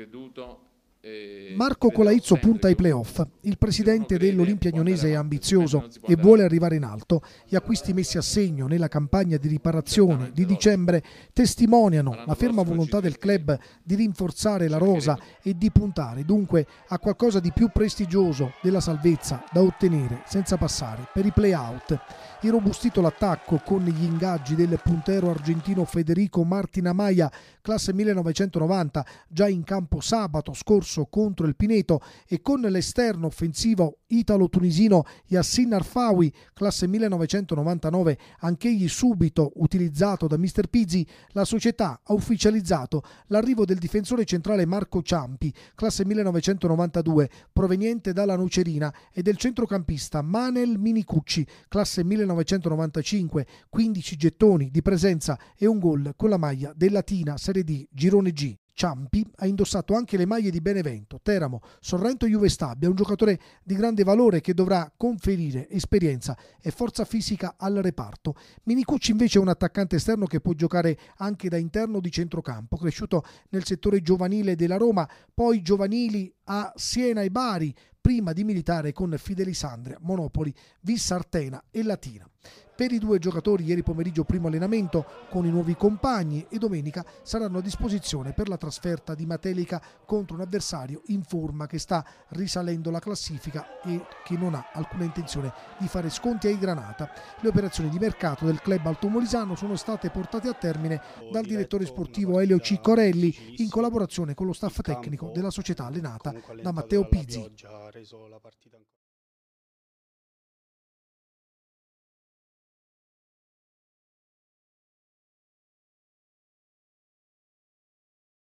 creduto eh, Marco Colaizzo punta ai playoff. Il presidente dell'Olimpia Agnonese è ambizioso e vuole arrivare in alto. Gli acquisti messi a segno nella campagna di riparazione di dicembre testimoniano la ferma volontà del club di rinforzare la rosa e di puntare dunque a qualcosa di più prestigioso della salvezza da ottenere senza passare per i playout. Irrobustito l'attacco con gli ingaggi del puntero argentino Federico Martina Maia, classe 1990, già in campo sabato scorso corso contro il Pineto e con l'esterno offensivo italo-tunisino Yassin Arfawi, classe 1999, anch'egli subito utilizzato da Mr. Pizzi, la società ha ufficializzato l'arrivo del difensore centrale Marco Ciampi, classe 1992, proveniente dalla Nucerina, e del centrocampista Manel Minicucci, classe 1995, 15 gettoni di presenza e un gol con la maglia della Latina Serie D Girone G. Ciampi ha indossato anche le maglie di Benevento, Teramo, Sorrento e Juve Stabia, un giocatore di grande valore che dovrà conferire esperienza e forza fisica al reparto. Minicucci invece è un attaccante esterno che può giocare anche da interno di centrocampo, cresciuto nel settore giovanile della Roma, poi giovanili a Siena e Bari, prima di militare con Fidelisandria, Monopoli, Vissartena e Latina. Per i due giocatori ieri pomeriggio primo allenamento con i nuovi compagni e domenica saranno a disposizione per la trasferta di Matelica contro un avversario in forma che sta risalendo la classifica e che non ha alcuna intenzione di fare sconti ai Granata. Le operazioni di mercato del club altomolisano sono state portate a termine dal direttore sportivo Elio Ciccorelli in collaborazione con lo staff tecnico della società allenata da Matteo Pizzi.